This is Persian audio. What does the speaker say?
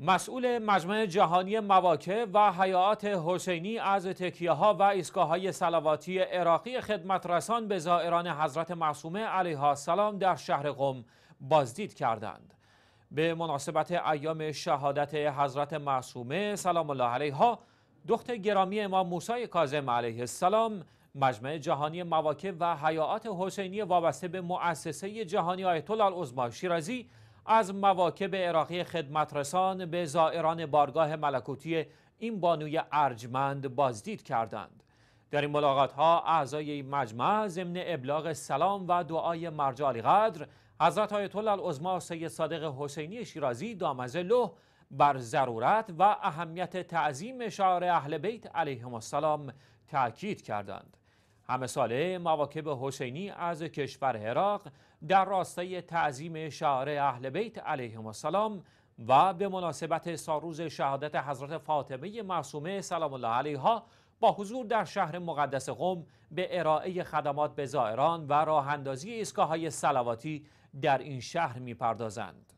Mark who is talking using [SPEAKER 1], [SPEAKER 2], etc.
[SPEAKER 1] مسئول مجمع جهانی مواکه و حیات حسینی از تکیه ها و ایستگاه های سلواتی عراقی خدمت رسان به زائران حضرت معصومه علیه السلام در شهر قم بازدید کردند. به مناسبت ایام شهادت حضرت معصومه سلام الله علیها دخت گرامی امام موسی کاظم علیه السلام مجمع جهانی مواکه و حیات حسینی وابسته به مؤسسه جهانی آیت الله شیرازی از مواکب عراقی خدمترسان به زائران بارگاه ملکوتی این بانوی ارجمند بازدید کردند در این ملاقات ها اعضای مجمع ضمن ابلاغ سلام و دعای مرجع قدر حضرت آیت الله العظما سید صادق حسینی شیرازی دامزه له بر ضرورت و اهمیت تعظیم شعار اهل بیت علیهم السلام تاکید کردند ساله مواکب حسینی از کشور عراق در راستای تعظیم شعار اهل بیت علیهم السلام و به مناسبت ساروز شهادت حضرت فاطمه معصومه سلام الله علیها با حضور در شهر مقدس قم به ارائه خدمات به زائران و راهندازی اندازی سلواتی در این شهر میپردازند.